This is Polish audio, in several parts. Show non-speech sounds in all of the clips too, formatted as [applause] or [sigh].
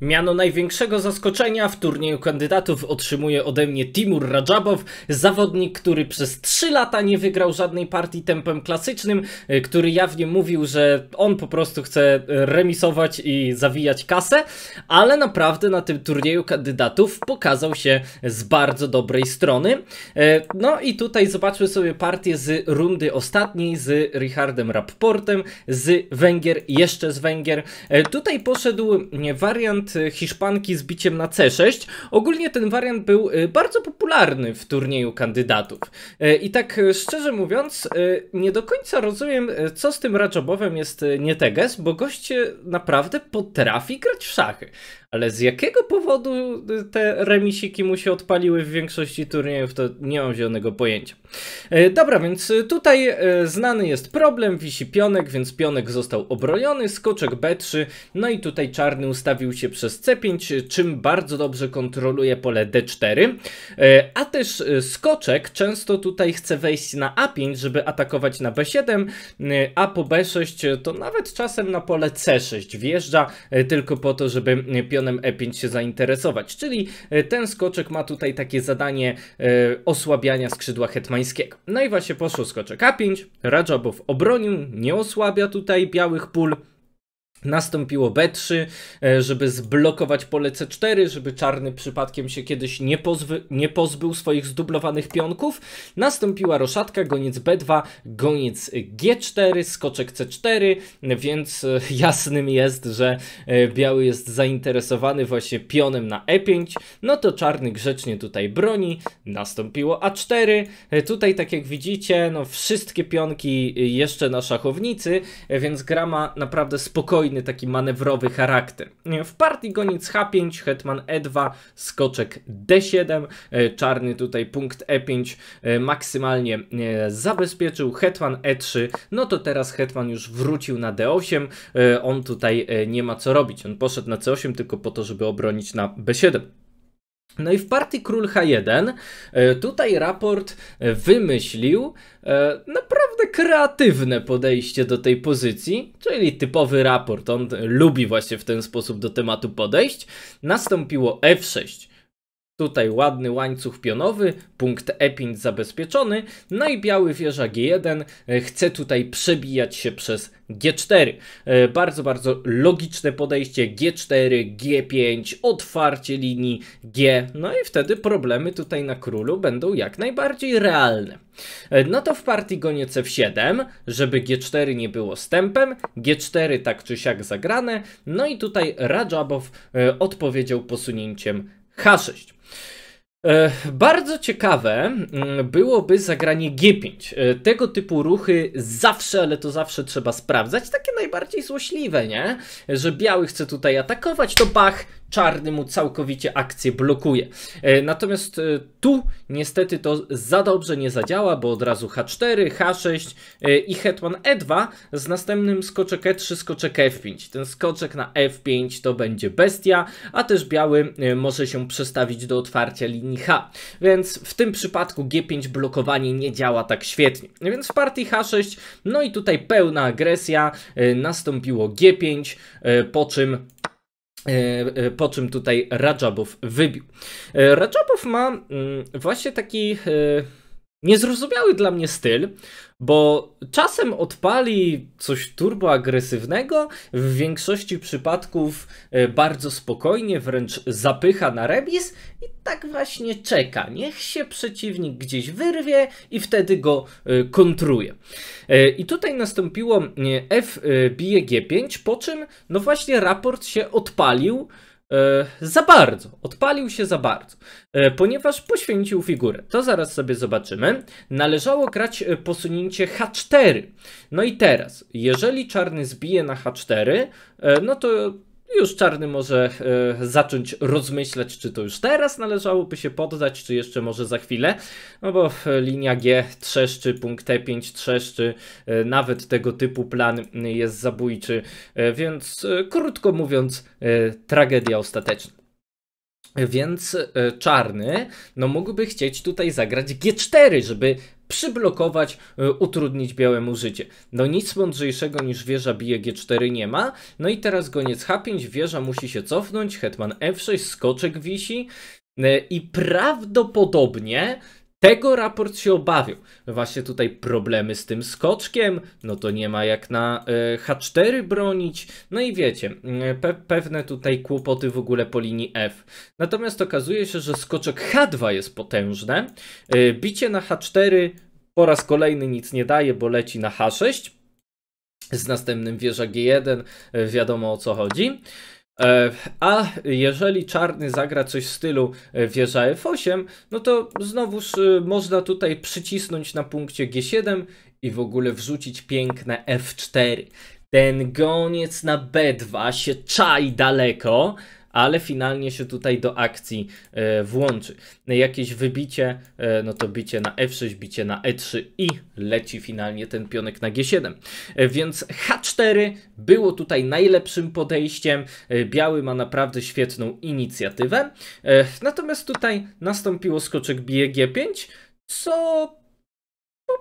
Miano największego zaskoczenia w turnieju kandydatów otrzymuje ode mnie Timur Rajabow, zawodnik, który przez 3 lata nie wygrał żadnej partii tempem klasycznym, y, który jawnie mówił, że on po prostu chce y, remisować i zawijać kasę, ale naprawdę na tym turnieju kandydatów pokazał się z bardzo dobrej strony. Y, no i tutaj zobaczmy sobie partię z rundy ostatniej z Richardem Rapportem, z Węgier, jeszcze z Węgier. Tutaj poszedł wariant wariant y, Hiszpanki z biciem na C6. Ogólnie ten wariant był y, bardzo popularny w turnieju kandydatów. Y, I tak szczerze mówiąc, nie do końca rozumiem, co z tym Rajabowem jest nie teges, bo goście naprawdę potrafi grać w szachy ale z jakiego powodu te remisiki mu się odpaliły w większości turniejów, to nie mam zielonego pojęcia. E, dobra, więc tutaj e, znany jest problem, wisi pionek, więc pionek został obrojony, skoczek B3, no i tutaj czarny ustawił się przez C5, czym bardzo dobrze kontroluje pole D4, e, a też skoczek często tutaj chce wejść na A5, żeby atakować na B7, a po B6 to nawet czasem na pole C6 wjeżdża, tylko po to, żeby pionek E5 się zainteresować. Czyli e, ten skoczek ma tutaj takie zadanie e, osłabiania skrzydła hetmańskiego. No i właśnie poszło skoczek A5, Radżabow obronił, nie osłabia tutaj białych pól, Nastąpiło B3, e, żeby zblokować pole C4, żeby czarny przypadkiem się kiedyś nie, nie pozbył swoich zdublowanych pionków. Nastąpiła roszatka, goniec B2, goniec G4, skoczek C4, więc e, [laughs] jasnym jest, że e, biały jest zainteresowany właśnie pionem na E5. No to czarny grzecznie tutaj broni. Nastąpiło A4. Tutaj, tak jak widzicie, no wszystkie pionki jeszcze na szachownicy, więc gra ma naprawdę spokojnie taki manewrowy charakter. W partii goniec H5, hetman E2, skoczek D7, e, czarny tutaj punkt E5 e, maksymalnie e, zabezpieczył, hetman E3, no to teraz hetman już wrócił na D8, on tutaj nie ma co robić, on poszedł na C8 tylko po to, żeby obronić na B7. No i w partii Król H1 e, tutaj raport e, wymyślił e, naprawdę kreatywne podejście do tej pozycji, czyli typowy raport. On lubi właśnie w ten sposób do tematu podejść. Nastąpiło F6. Tutaj ładny łańcuch pionowy, punkt E5 zabezpieczony, no i biały wieża G1 e, chce tutaj przebijać się przez G4. E, bardzo, bardzo logiczne podejście G4, G5, otwarcie linii G, no i wtedy problemy tutaj na królu będą jak najbardziej realne. E, no to w partii gonie c 7 żeby G4 nie było stępem, G4 tak czy siak zagrane, no i tutaj Radżabow odpowiedział posunięciem H6. E, bardzo ciekawe mm, byłoby zagranie G5. E, tego typu ruchy zawsze, ale to zawsze trzeba sprawdzać. Takie najbardziej złośliwe, nie? Że biały chce tutaj atakować, to bach, czarny mu całkowicie akcję blokuje. E, natomiast e, tu niestety to za dobrze nie zadziała, bo od razu H4, H6 e, i hetman E2 z następnym skoczek E3, skoczek F5. Ten skoczek na F5 to będzie bestia, a też biały może się przestawić do otwarcia linii H. Więc w tym przypadku G5 blokowanie nie działa tak świetnie. Więc w partii H6, no i tutaj pełna agresja, nastąpiło G5, po czym E, e, po czym tutaj Rajabów wybił. E, Rajabów ma mm, właśnie taki niezrozumiały dla mnie styl, bo czasem odpali coś turboagresywnego, w większości przypadków e, bardzo spokojnie, wręcz zapycha na remis i tak właśnie czeka. Niech się przeciwnik gdzieś wyrwie i wtedy go e, kontruje. E, I tutaj nastąpiło F G5, po czym no właśnie raport się odpalił, E, za bardzo, odpalił się za bardzo, e, ponieważ poświęcił figurę. To zaraz sobie zobaczymy. Należało grać e, posunięcie H4. No i teraz, jeżeli czarny zbije na H4, no to już Czarny może e, zacząć rozmyślać, czy to już teraz należałoby się poddać, czy jeszcze może za chwilę, no bo e, linia G trzeszczy, punkt E5 trzeszczy, e, nawet tego typu plan jest zabójczy, więc krótko mówiąc, tragedia ostateczna. Więc czarny no mógłby chcieć tutaj zagrać G4, żeby przyblokować, e, utrudnić białemu życie. No nic mądrzejszego niż wieża bije G4 nie ma. No i teraz goniec H5, wieża musi się cofnąć, hetman F6, skoczek wisi e, i prawdopodobnie tego raport się obawiał. No właśnie tutaj problemy z tym skoczkiem, no to nie ma jak na e, H4 bronić. No i wiecie, mm, pe pewne tutaj kłopoty w ogóle po linii F. Natomiast okazuje się, że skoczek H2 jest potężne. Bicie na H4 po raz kolejny nic nie daje, bo leci na H6. Z następnym wieża G1, e, wiadomo o co chodzi. E, a jeżeli czarny zagra coś w stylu e, wieża f8, no to znowuż e, można tutaj przycisnąć na punkcie g7 i w ogóle wrzucić piękne f4. Ten goniec na b2 się czai daleko, ale finalnie się tutaj do akcji e, włączy. Jakieś wybicie, e, no to bicie na F6, bicie na E3 i leci finalnie ten pionek na G7. E, więc H4 było tutaj najlepszym podejściem. Biały ma naprawdę świetną inicjatywę. Natomiast tutaj nastąpiło skoczek bije G5, co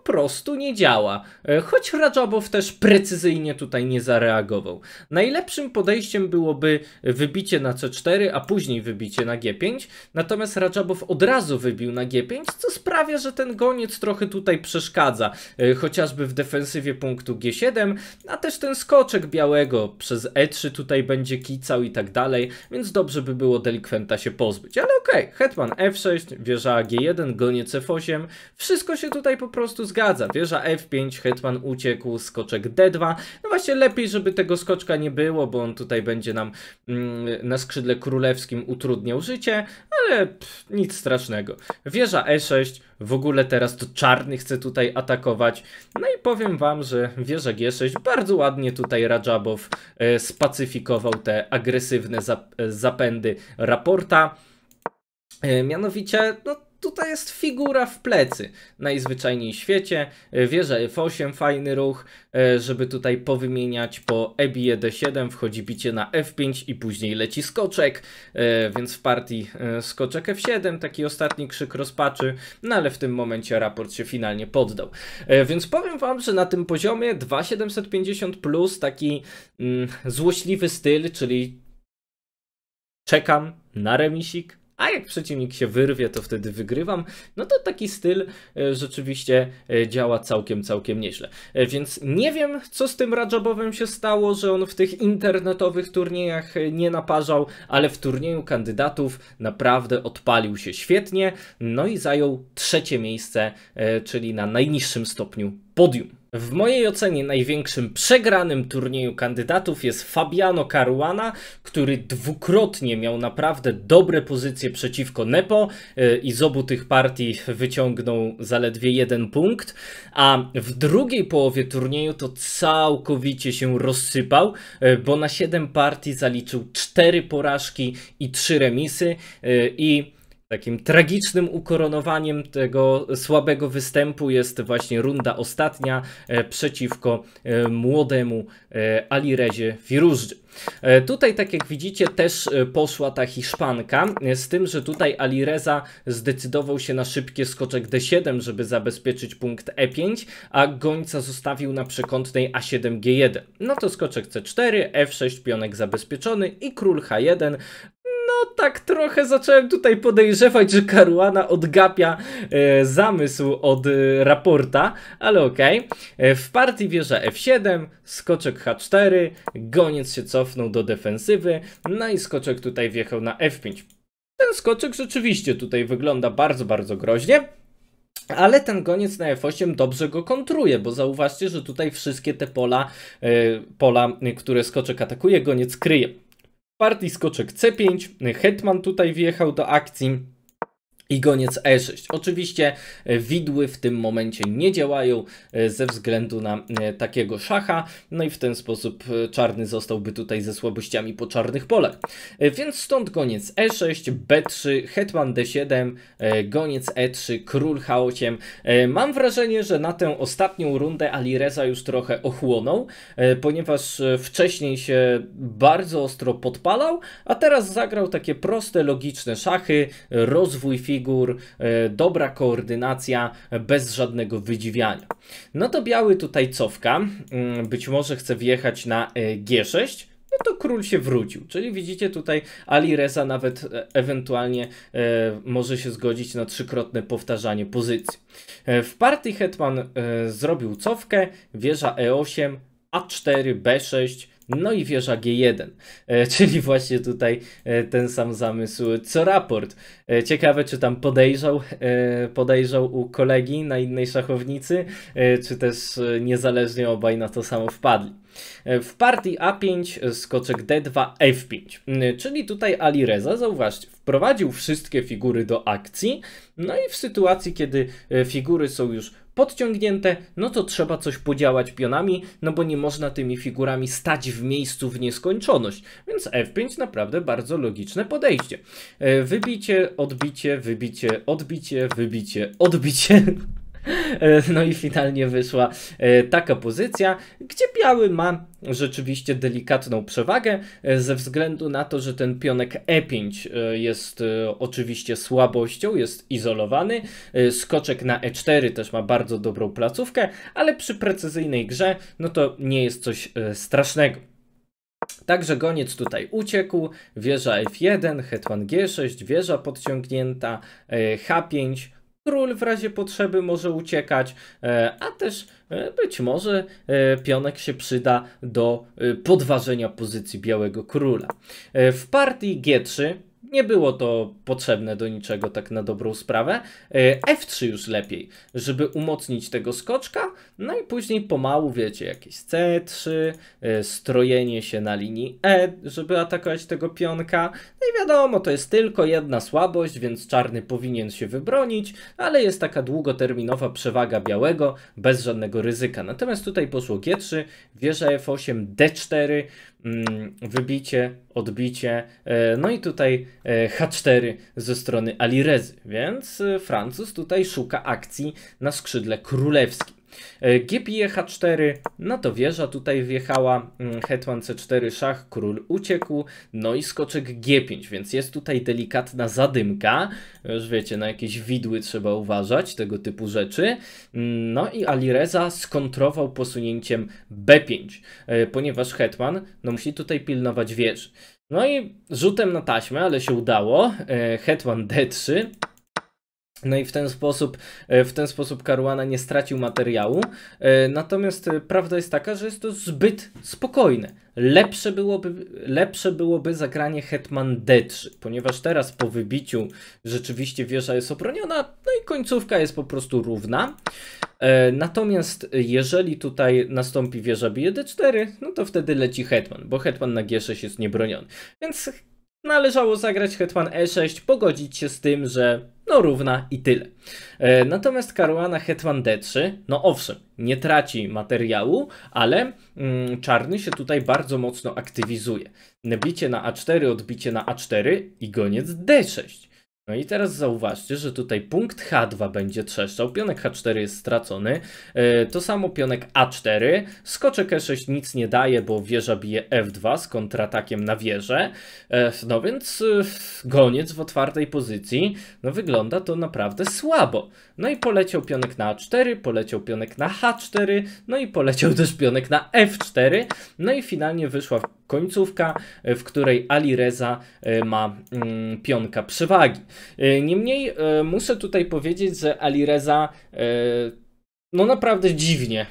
prostu nie działa. E, choć Rajabow też precyzyjnie tutaj nie zareagował. Najlepszym podejściem byłoby wybicie na C4, a później wybicie na G5, natomiast Rajabow od razu wybił na G5, co sprawia, że ten goniec trochę tutaj przeszkadza, e, chociażby w defensywie punktu G7, a też ten skoczek białego przez E3 tutaj będzie kicał i tak dalej, więc dobrze by było delikwenta się pozbyć. Ale okej, okay, hetman F6, wieża G1, goniec F8, wszystko się tutaj po prostu zgadza zgadza. Wieża F5, hetman uciekł, skoczek D2. No właśnie lepiej, żeby tego skoczka nie było, bo on tutaj będzie nam mm, na skrzydle królewskim utrudniał życie, ale pff, nic strasznego. Wieża E6, w ogóle teraz to czarny chce tutaj atakować. No i powiem wam, że wieża G6 bardzo ładnie tutaj Rajabow e, spacyfikował te agresywne zap e, zapędy raporta. E, mianowicie, no tutaj jest figura w plecy. Najzwyczajniej w świecie. E, Wieża F8, fajny ruch, e, żeby tutaj powymieniać po EBI e D7 wchodzi bicie na F5 i później leci skoczek, więc w partii skoczek F7, taki ostatni krzyk rozpaczy, no ale w tym momencie raport się finalnie poddał. Więc powiem wam, że na tym poziomie 2750 plus taki mm, złośliwy styl, czyli czekam na remisik, a jak przeciwnik się wyrwie, to wtedy wygrywam. No to taki styl e, rzeczywiście e, działa całkiem, całkiem nieźle. E, więc nie wiem, co z tym Rajabowem się stało, że on w tych internetowych turniejach nie naparzał, ale w turnieju kandydatów naprawdę odpalił się świetnie, no i zajął trzecie miejsce, czyli na najniższym stopniu podium. W mojej ocenie największym przegranym turnieju kandydatów jest Fabiano Caruana, który dwukrotnie miał naprawdę dobre pozycje przeciwko Nepo e, i z obu tych partii wyciągnął zaledwie jeden punkt, a w drugiej połowie turnieju to całkowicie się rozsypał, e, bo na siedem partii zaliczył cztery porażki i trzy remisy e, i Takim tragicznym ukoronowaniem tego słabego występu jest właśnie runda ostatnia e, przeciwko e, młodemu e, Alirezie Firuzdży. Tutaj, tak jak widzicie, też poszła ta Hiszpanka, z tym, że tutaj Alireza zdecydował się na szybkie skoczek D7, żeby zabezpieczyć punkt E5, a gońca zostawił na przekątnej A7 G1. No to skoczek C4, F6 pionek zabezpieczony i król H1, no tak trochę zacząłem tutaj podejrzewać, że Karuana odgapia e, zamysł od e, raporta, ale okej. Okay. E, w partii wieża F7, skoczek H4, goniec się cofnął do defensywy, no i skoczek tutaj wjechał na F5. Ten skoczek rzeczywiście tutaj wygląda bardzo, bardzo groźnie. Ale ten goniec na F8 dobrze go kontruje, bo zauważcie, że tutaj wszystkie te pola, e, pola, które skoczek atakuje, goniec kryje. Partii skoczek C5, Hetman tutaj wjechał do akcji i goniec E6. Oczywiście e, widły w tym momencie nie działają e, ze względu na e, takiego szacha, no i w ten sposób czarny zostałby tutaj ze słabościami po czarnych polach. Więc stąd goniec E6, B3, hetman D7, goniec E3, król H8. Mam wrażenie, że na tę ostatnią rundę Alireza już trochę ochłonął, ponieważ wcześniej się bardzo ostro podpalał, a teraz zagrał takie proste, logiczne szachy, rozwój film figur, e, dobra koordynacja, bez żadnego wydziwiania. No to biały tutaj cofka, mm, być może chce wjechać na e, G6, no to król się wrócił. Czyli widzicie tutaj Ali Reza nawet e, ewentualnie e, może się zgodzić na trzykrotne powtarzanie pozycji. E, w partii Hetman e, zrobił cofkę, wieża E8, A4, B6, no i wieża G1, e, [laughs] czyli właśnie tutaj e, ten sam zamysł co raport. E, ciekawe, czy tam podejrzał, podejrzał u kolegi na innej szachownicy, czy też niezależnie obaj na to samo wpadli. W partii A5 skoczek D2 F5, czyli tutaj Ali Reza, zauważcie, wprowadził wszystkie figury do akcji, no i w sytuacji, kiedy figury są już podciągnięte, no to trzeba coś podziałać pionami, no bo nie można tymi figurami stać w miejscu w nieskończoność. Więc F5 naprawdę bardzo logiczne podejście. E, wybicie, odbicie, wybicie, odbicie, wybicie, odbicie. [laughs] E, no i finalnie wyszła e, taka pozycja, gdzie biały ma rzeczywiście delikatną przewagę e, ze względu na to, że ten pionek E5 jest oczywiście słabością, jest izolowany. Skoczek na E4 też ma bardzo dobrą placówkę, ale przy precyzyjnej grze no to nie jest coś strasznego. Także goniec tutaj uciekł, wieża F1, hetman G6, wieża podciągnięta, H5, król w razie potrzeby może uciekać, e, a też e, być może e, pionek się przyda do podważenia pozycji białego króla. W partii G3 nie było to potrzebne do niczego tak na dobrą sprawę. E, F3 już lepiej, żeby umocnić tego skoczka, no i później pomału, wiecie, jakieś C3, e, strojenie się na linii E, żeby atakować tego pionka. No i wiadomo, to jest tylko jedna słabość, więc czarny powinien się wybronić, ale jest taka długoterminowa przewaga białego, bez żadnego ryzyka. Natomiast tutaj poszło G3, wieża F8, D4, Mm, wybicie, odbicie, e, no i tutaj e, H4 ze strony Alirezy, więc e, Francuz tutaj szuka akcji na skrzydle królewskim. E, GP H4, no to wieża tutaj wjechała, mm, hetman C4, szach, król uciekł, no i skoczek G5, więc jest tutaj delikatna zadymka, już wiecie, na jakieś widły trzeba uważać, tego typu rzeczy. Mm, no i Alireza skontrował posunięciem B5, e, ponieważ hetman, no musi tutaj pilnować wieży. No i rzutem na taśmę, ale się udało, e, hetman D3, no i w ten sposób, e, w ten sposób Caruana nie stracił materiału. E, natomiast e, prawda jest taka, że jest to zbyt spokojne. Lepsze byłoby, lepsze byłoby zagranie Hetman D3, ponieważ teraz po wybiciu rzeczywiście wieża jest obroniona, no i końcówka jest po prostu równa. Natomiast jeżeli tutaj nastąpi wieża bije D4, no to wtedy leci Hetman, bo Hetman na G6 jest niebroniony. Więc należało zagrać Hetman E6, pogodzić się z tym, że no równa i tyle. E, natomiast Karuana Hetman D3, no owszem, nie traci materiału, ale mm, czarny się tutaj bardzo mocno aktywizuje. Bicie na A4, odbicie na A4 i goniec D6. No i teraz zauważcie, że tutaj punkt H2 będzie trzeszczał, pionek H4 jest stracony, e, to samo pionek A4, skoczek E6 nic nie daje, bo wieża bije F2 z kontratakiem na wieżę, e, no więc e, goniec w otwartej pozycji, no wygląda to naprawdę słabo. No i poleciał pionek na A4, poleciał pionek na H4, no i poleciał też pionek na F4, no i finalnie wyszła końcówka, e, w której Ali Reza e, ma mm, pionka przewagi. E, niemniej muszę tutaj powiedzieć, że Ali Reza no naprawdę dziwnie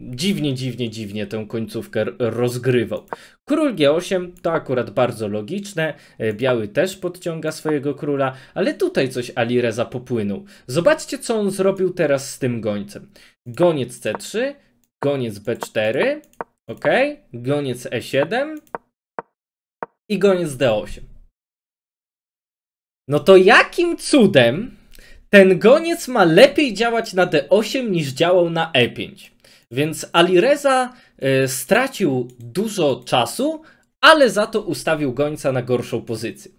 dziwnie, dziwnie, dziwnie tę końcówkę rozgrywał. Król G8 to akurat bardzo logiczne, biały też podciąga swojego króla, ale tutaj coś Alireza popłynął. Zobaczcie, co on zrobił teraz z tym gońcem. Goniec C3, goniec B4, Ok, goniec E7 i goniec D8. No to jakim cudem ten goniec ma lepiej działać na D8 niż działał na E5? Więc Alireza y, stracił dużo czasu, ale za to ustawił gońca na gorszą pozycję.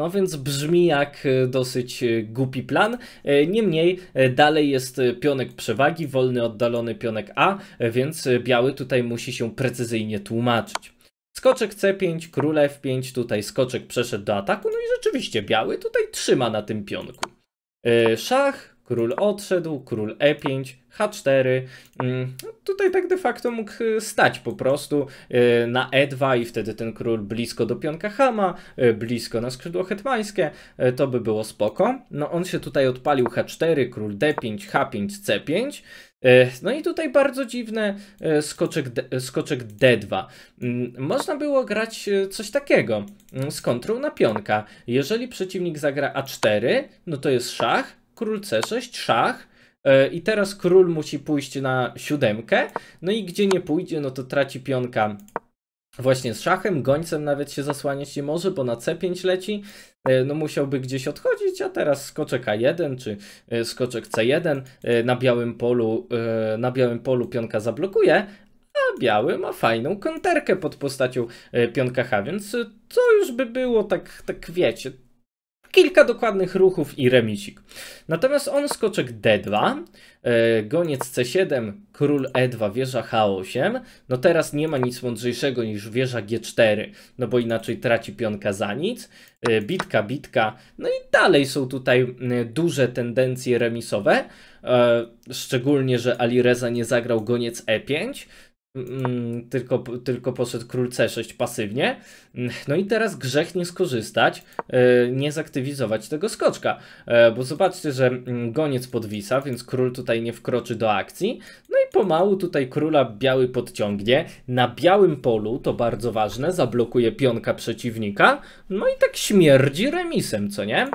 No więc brzmi jak e, dosyć e, głupi plan. E, niemniej dalej jest pionek przewagi, wolny oddalony pionek A, więc biały tutaj musi się precyzyjnie tłumaczyć. Skoczek C5, król F5, tutaj skoczek przeszedł do ataku, no i rzeczywiście biały tutaj trzyma na tym pionku. Szach, król odszedł, król e5, h4. Mm, no tutaj tak de facto mógł e, stać po prostu e, na e2 i wtedy ten król blisko do pionka hama, e, blisko na skrzydło hetmańskie, to by było spoko. No on się tutaj odpalił h4, król d5, h5, c5. No i tutaj bardzo dziwne skoczek, D, skoczek D2. Mm, można było grać coś takiego mm, z kontrą na pionka. Jeżeli przeciwnik zagra A4, no to jest szach, król c6, szach. E, I teraz król musi pójść na siódemkę. No i gdzie nie pójdzie, no to traci pionka właśnie z szachem, gońcem nawet się zasłaniać nie może, bo na C5 leci, e, no musiałby gdzieś odchodzić, a teraz skoczek A1 czy e, skoczek C1 na białym polu, na białym polu pionka zablokuje, a biały ma fajną konterkę pod postacią pionka H, więc co już by było tak, tak wiecie, kilka dokładnych ruchów i remisik. Natomiast on skoczek D2, e, goniec C7, król E2, wieża H8. No teraz nie ma nic mądrzejszego niż wieża G4, no bo inaczej traci pionka za nic. E, bitka, bitka. No i dalej są tutaj e, duże tendencje remisowe. Szczególnie, że Alireza nie zagrał goniec E5, Mm, tylko, tylko poszedł król C6 pasywnie. Mm, no i teraz grzech nie skorzystać, e, nie zaktywizować tego skoczka, e, bo zobaczcie, że mm, goniec podwisa, więc król tutaj nie wkroczy do akcji. No i pomału tutaj króla biały podciągnie. Na białym polu, to bardzo ważne, zablokuje pionka przeciwnika. No i tak śmierdzi remisem, co nie?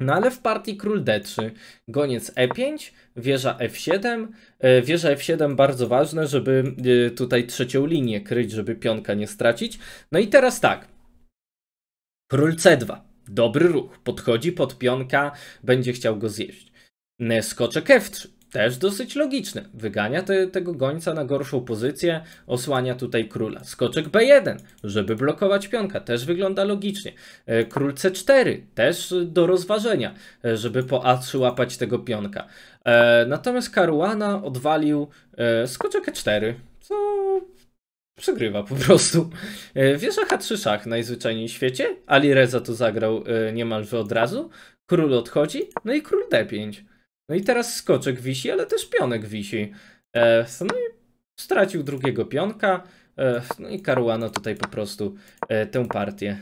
No ale w partii król d3, goniec e5, wieża f7. E, wieża f7 bardzo ważne, żeby e, tutaj trzecią linię kryć, żeby pionka nie stracić. No i teraz tak, król c2, dobry ruch, podchodzi pod pionka, będzie chciał go zjeść. E, skoczek f3, też dosyć logiczne. Wygania te, tego gońca na gorszą pozycję, osłania tutaj króla. Skoczek B1, żeby blokować pionka, też wygląda logicznie. E, król C4, też do rozważenia, e, żeby po A3 łapać tego pionka. E, natomiast Karuana odwalił skoczek E4, co przegrywa po prostu. Wieża H3 szach najzwyczajniej w świecie. Ali Reza to zagrał niemalże od razu. Król odchodzi, no i król D5. No i teraz skoczek wisi, ale też pionek wisi. E, no i stracił drugiego pionka. E, no i Caruana tutaj po prostu e, tę partię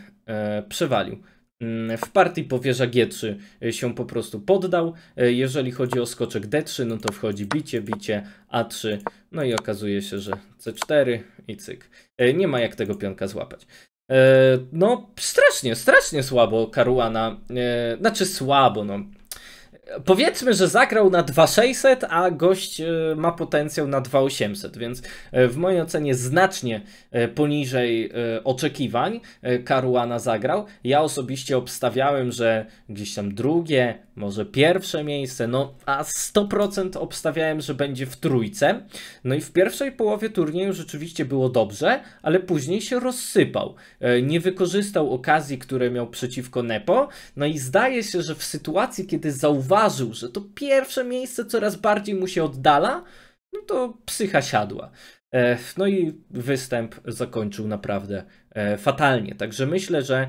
przewalił. Mm, w partii powierza G3 się po prostu poddał. Jeżeli chodzi o skoczek D3, no to wchodzi bicie, bicie A3, no i okazuje się, że C4 i cyk. Nie ma jak tego pionka złapać. No, strasznie, strasznie słabo Karuana, znaczy słabo, no Powiedzmy, że zagrał na 2600, a gość e, ma potencjał na 2800, więc e, w mojej ocenie znacznie e, poniżej oczekiwań Karuana zagrał. Ja osobiście obstawiałem, że gdzieś tam drugie, może pierwsze miejsce, no a 100% obstawiałem, że będzie w trójce. No i w pierwszej połowie turnieju rzeczywiście było dobrze, ale później się rozsypał. Nie wykorzystał okazji, które miał przeciwko Nepo. No i zdaje się, że w sytuacji, kiedy zauważył, zauważył, że to pierwsze miejsce coraz bardziej mu się oddala, no to psycha siadła. E, no i występ zakończył naprawdę E, fatalnie. Także myślę, że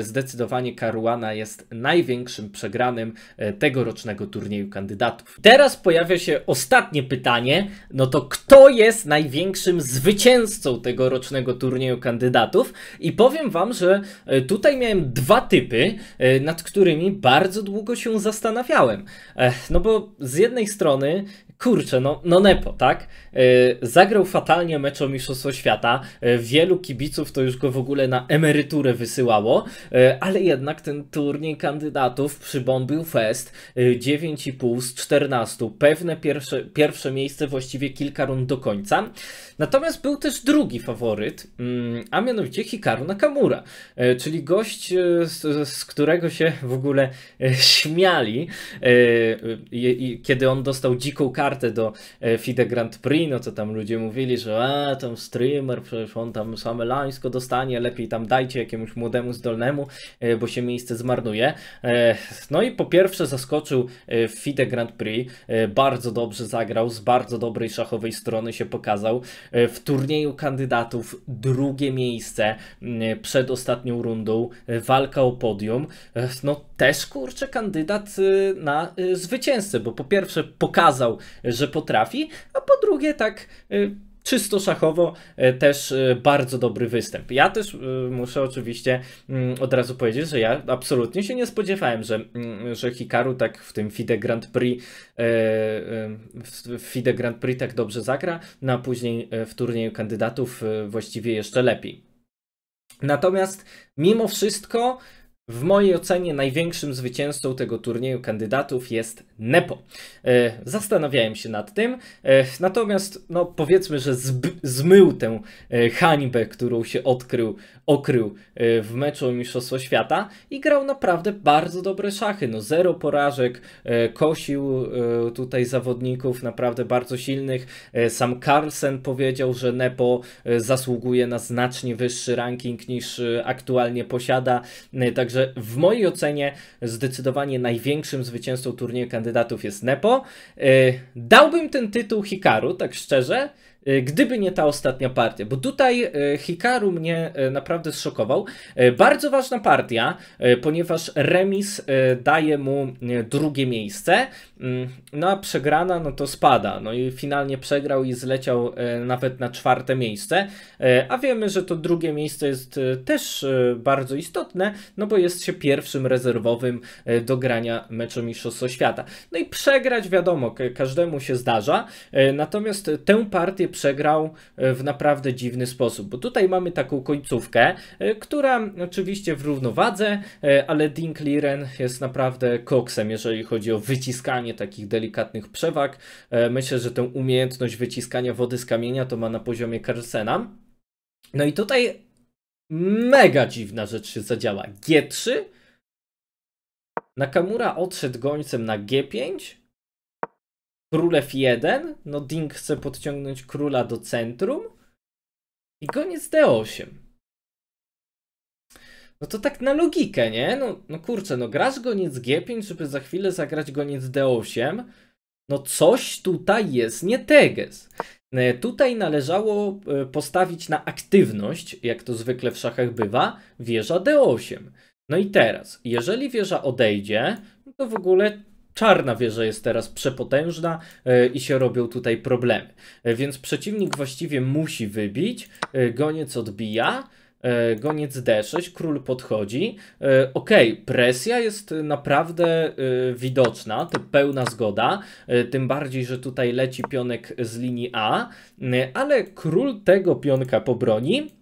zdecydowanie Caruana jest największym przegranym e, tegorocznego turnieju kandydatów. Teraz pojawia się ostatnie pytanie, no to kto jest największym zwycięzcą tegorocznego turnieju kandydatów? I powiem wam, że e, tutaj miałem dwa typy, nad którymi bardzo długo się zastanawiałem. No bo z jednej strony kurczę, no, no Nepo, tak? E, zagrał fatalnie mecz o Mistrzostwo Świata, e, wielu kibiców to już go w ogóle na emeryturę wysyłało, e, ale jednak ten turniej kandydatów przybombił fest, 9,5 z 14, pewne pierwsze, pierwsze miejsce właściwie kilka rund do końca. Natomiast był też drugi faworyt, mm, a mianowicie Hikaru Nakamura, czyli gość, z, z którego się w ogóle śmiali, kiedy on dostał dziką karę kartę do e, FIDE Grand Prix, no to tam ludzie mówili, że a, e, streamer, przecież on tam same lańsko dostanie, lepiej tam dajcie jakiemuś młodemu zdolnemu, e, bo się miejsce zmarnuje. No i po pierwsze zaskoczył FIDE Grand Prix, bardzo dobrze zagrał, z bardzo dobrej szachowej strony się pokazał. W turnieju kandydatów drugie miejsce przed ostatnią rundą, walka o podium. No też kurczę kandydat y, na y, zwycięzcę, bo po pierwsze pokazał, że potrafi, a po drugie tak y, czysto szachowo też bardzo dobry występ. Ja też muszę oczywiście mm, od razu powiedzieć, że ja absolutnie się nie spodziewałem, że, mm, że Hikaru tak w tym FIDE Grand Prix w FIDE Grand Prix tak dobrze zagra, no a później w turnieju kandydatów właściwie jeszcze lepiej. Natomiast mimo wszystko w mojej ocenie największym zwycięzcą tego turnieju kandydatów jest Nepo. E, zastanawiałem się nad tym, e, natomiast no, powiedzmy, że zmył tę e, hańbę, którą się odkrył okrył y, w meczu o Mistrzostwo Świata i grał naprawdę bardzo dobre szachy. No zero porażek, y, kosił y, tutaj zawodników naprawdę bardzo silnych. Sam Carlsen powiedział, że Nepo zasługuje na znacznie wyższy ranking niż aktualnie posiada. Także w mojej ocenie zdecydowanie największym zwycięzcą turnieju kandydatów jest Nepo. Dałbym ten tytuł Hikaru, tak szczerze, E, gdyby nie ta ostatnia partia, bo tutaj e, Hikaru mnie e, naprawdę zszokował. Bardzo ważna partia, ponieważ remis daje mu drugie miejsce, mm, no a przegrana no to spada, no i finalnie przegrał i zleciał nawet na czwarte miejsce, a wiemy, że to drugie miejsce jest też bardzo istotne, no bo jest się pierwszym rezerwowym do grania meczu Mistrzostwa Świata. No i przegrać wiadomo, każdemu się zdarza, natomiast tę partię przegrał e, w naprawdę dziwny sposób. Bo tutaj mamy taką końcówkę, e, która oczywiście w równowadze, e, ale Dean Clearen jest naprawdę koksem, jeżeli chodzi o wyciskanie takich delikatnych przewag. Myślę, że tę umiejętność wyciskania wody z kamienia to ma na poziomie Carsena. No i tutaj mega dziwna rzecz się zadziała. G3 Nakamura odszedł gońcem na G5, królew 1, no Ding chce podciągnąć króla do centrum i koniec D8. No to tak na logikę, nie? No, no kurczę, no grasz goniec G5, żeby za chwilę zagrać goniec D8. No coś tutaj jest nie teges. E, tutaj należało e, postawić na aktywność, jak to zwykle w szachach bywa, wieża D8. No i teraz, jeżeli wieża odejdzie, no to w ogóle czarna wieża jest teraz przepotężna e, i się robią tutaj problemy. E, więc przeciwnik właściwie musi wybić, e, goniec odbija, goniec D6, król podchodzi. Okej, okay, presja jest naprawdę widoczna, to pełna zgoda, tym bardziej, że tutaj leci pionek z linii A, ale król tego pionka pobroni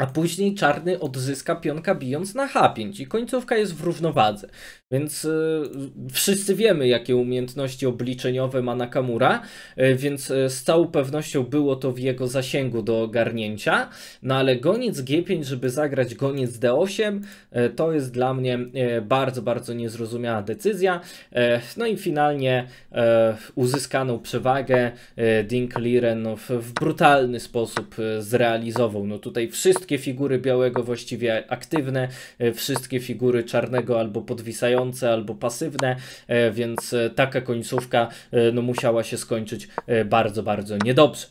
a później czarny odzyska pionka bijąc na H5 i końcówka jest w równowadze. Więc y, wszyscy wiemy, jakie umiejętności obliczeniowe ma Nakamura, y, więc y, z całą pewnością było to w jego zasięgu do ogarnięcia. No ale goniec G5, żeby zagrać goniec D8, to jest dla mnie bardzo, bardzo niezrozumiała decyzja. no i finalnie uzyskaną przewagę Dink Liren no, w, w brutalny sposób zrealizował. No tutaj wszystkie wszystkie figury białego właściwie aktywne, e, wszystkie figury czarnego albo podwisające, albo pasywne, e, więc e, taka końcówka no, musiała się skończyć bardzo, bardzo niedobrze.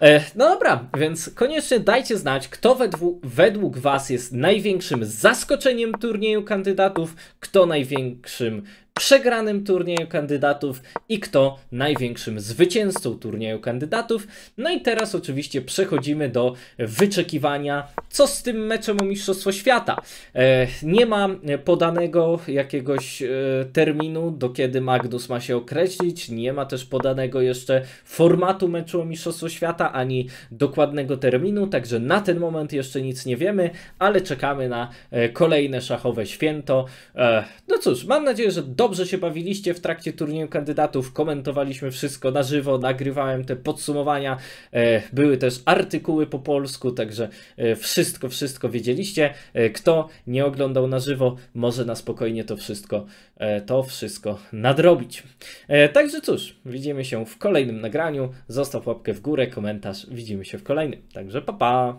E, no dobra, więc koniecznie dajcie znać, kto według, według Was jest największym zaskoczeniem turnieju kandydatów, kto największym przegranym turnieju kandydatów i kto największym zwycięzcą turnieju kandydatów. No i teraz oczywiście przechodzimy do wyczekiwania, co z tym meczem o Mistrzostwo Świata. E, nie ma podanego jakiegoś e, terminu, do kiedy Magnus ma się określić, nie ma też podanego jeszcze formatu meczu o Mistrzostwo Świata data, ani dokładnego terminu, także na ten moment jeszcze nic nie wiemy, ale czekamy na e, kolejne szachowe święto. E, no cóż, mam nadzieję, że dobrze się bawiliście w trakcie turnieju kandydatów, komentowaliśmy wszystko na żywo, nagrywałem te podsumowania, e, były też artykuły po polsku, także wszystko, wszystko wiedzieliście. Kto nie oglądał na żywo, może na spokojnie to wszystko, to wszystko nadrobić. Także cóż, widzimy się w kolejnym nagraniu. Zostaw łapkę w górę, komentarz komentarz. Widzimy się w kolejnym. Także pa pa!